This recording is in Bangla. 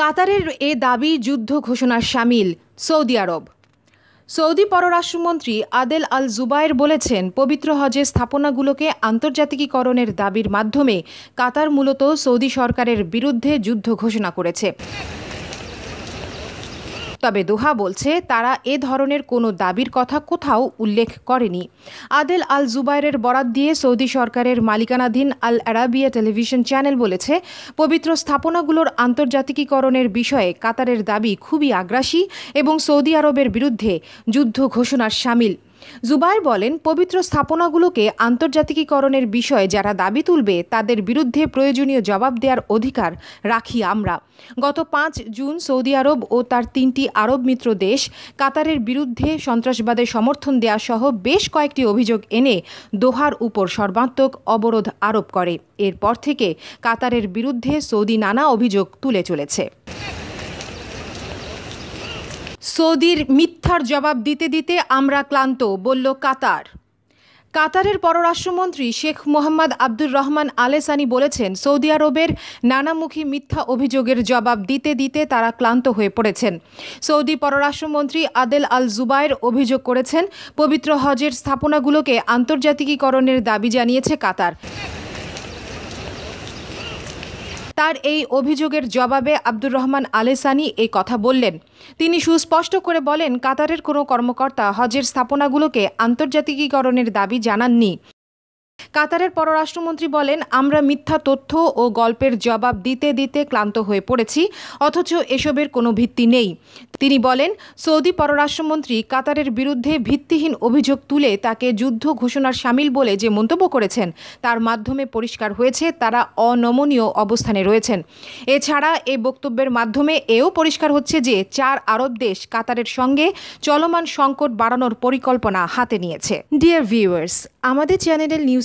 কাতারের এ দাবি যুদ্ধ ঘোষণার সামিল সৌদি আরব সৌদি পররাষ্ট্রমন্ত্রী আদেল আল জুবায়ের বলেছেন পবিত্র হজের স্থাপনাগুলোকে আন্তর্জাতিকীকরণের দাবির মাধ্যমে কাতার মূলত সৌদি সরকারের বিরুদ্ধে যুদ্ধ ঘোষণা করেছে তবে দোহা বলছে তারা এ ধরনের কোনো দাবির কথা কোথাও উল্লেখ করেনি আদেল আল জুবাইরের বরাত দিয়ে সৌদি সরকারের মালিকানাধীন আল আরাবিয়া টেলিভিশন চ্যানেল বলেছে পবিত্র স্থাপনাগুলোর আন্তর্জাতিকীকরণের বিষয়ে কাতারের দাবি খুবই আগ্রাসী এবং সৌদি আরবের বিরুদ্ধে যুদ্ধ ঘোষণার সামিল জুবাইর বলেন পবিত্র স্থাপনাগুলোকে আন্তর্জাতিকীকরণের বিষয়ে যারা দাবি তুলবে তাদের বিরুদ্ধে প্রয়োজনীয় জবাব দেওয়ার অধিকার রাখি আমরা গত পাঁচ জুন সৌদি আরব ও তার তিনটি আরব মিত্র দেশ কাতারের বিরুদ্ধে সন্ত্রাসবাদের সমর্থন দেওয়া সহ বেশ কয়েকটি অভিযোগ এনে দোহার উপর সর্বাত্মক অবরোধ আরোপ করে এরপর থেকে কাতারের বিরুদ্ধে সৌদি নানা অভিযোগ তুলে চলেছে সৌদির মিথ্যার জবাব দিতে দিতে আমরা ক্লান্ত বলল কাতার কাতারের পররাষ্ট্রমন্ত্রী শেখ মোহাম্মদ আব্দুর রহমান আলেসানি বলেছেন সৌদি আরবের নানামুখী মিথ্যা অভিযোগের জবাব দিতে দিতে তারা ক্লান্ত হয়ে পড়েছেন সৌদি পররাষ্ট্রমন্ত্রী আদেল আল জুবায়ের অভিযোগ করেছেন পবিত্র হজের স্থাপনাগুলোকে আন্তর্জাতিকীকরণের দাবি জানিয়েছে কাতার তার এই অভিযোগের জবাবে আব্দুর রহমান আলেসানি এই কথা বললেন তিনি সুস্পষ্ট করে বলেন কাতারের কোনো কর্মকর্তা হজের স্থাপনাগুলোকে আন্তর্জাতিকীকরণের দাবি জানাননি কাতারের পররাষ্ট্রমন্ত্রী বলেন আমরা মিথ্যা তথ্য ও গল্পের জবাব দিতে দিতে ক্লান্ত হয়ে পড়েছি অথচ এসবের কোনো ভিত্তি নেই তিনি বলেন সৌদি পররাষ্ট্রমন্ত্রী কাতারের বিরুদ্ধে ভিত্তিহীন অভিযোগ তুলে তাকে যুদ্ধ ঘোষণার সামিল বলে যে মন্তব্য করেছেন তার মাধ্যমে পরিষ্কার হয়েছে তারা অনমনীয় অবস্থানে রয়েছেন এছাড়া এই বক্তব্যের মাধ্যমে এও পরিষ্কার হচ্ছে যে চার আরব দেশ কাতারের সঙ্গে চলমান সংকট বাড়ানোর পরিকল্পনা হাতে নিয়েছে ডিয়ার ভিউয়ার্স আমাদের চ্যানেলের নিউজ